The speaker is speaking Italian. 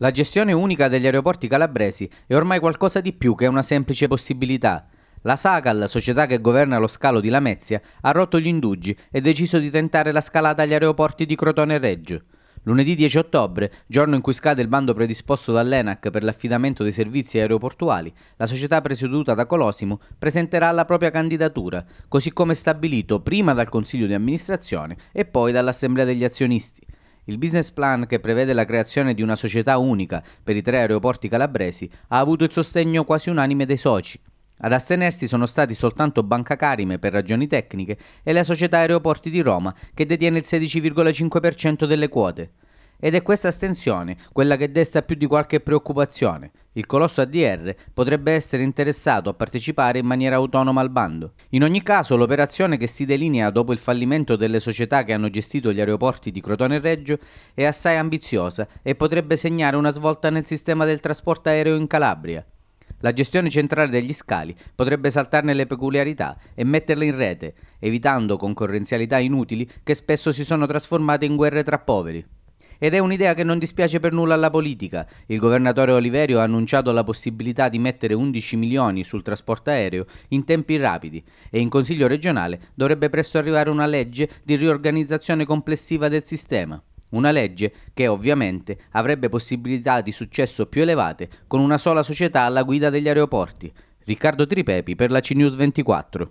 La gestione unica degli aeroporti calabresi è ormai qualcosa di più che una semplice possibilità. La Sacal, società che governa lo scalo di Lamezia, ha rotto gli indugi e deciso di tentare la scalata agli aeroporti di Crotone e Reggio. Lunedì 10 ottobre, giorno in cui scade il bando predisposto dall'ENAC per l'affidamento dei servizi aeroportuali, la società presieduta da Colosimo presenterà la propria candidatura, così come stabilito prima dal Consiglio di amministrazione e poi dall'Assemblea degli azionisti. Il business plan che prevede la creazione di una società unica per i tre aeroporti calabresi ha avuto il sostegno quasi unanime dei soci. Ad astenersi sono stati soltanto Banca Carime per ragioni tecniche e la società Aeroporti di Roma che detiene il 16,5% delle quote. Ed è questa astensione quella che desta più di qualche preoccupazione, il colosso ADR potrebbe essere interessato a partecipare in maniera autonoma al bando. In ogni caso, l'operazione che si delinea dopo il fallimento delle società che hanno gestito gli aeroporti di Crotone e Reggio è assai ambiziosa e potrebbe segnare una svolta nel sistema del trasporto aereo in Calabria. La gestione centrale degli scali potrebbe saltarne le peculiarità e metterle in rete, evitando concorrenzialità inutili che spesso si sono trasformate in guerre tra poveri ed è un'idea che non dispiace per nulla alla politica. Il governatore Oliverio ha annunciato la possibilità di mettere 11 milioni sul trasporto aereo in tempi rapidi e in Consiglio regionale dovrebbe presto arrivare una legge di riorganizzazione complessiva del sistema. Una legge che ovviamente avrebbe possibilità di successo più elevate con una sola società alla guida degli aeroporti. Riccardo Tripepi per la CNews 24.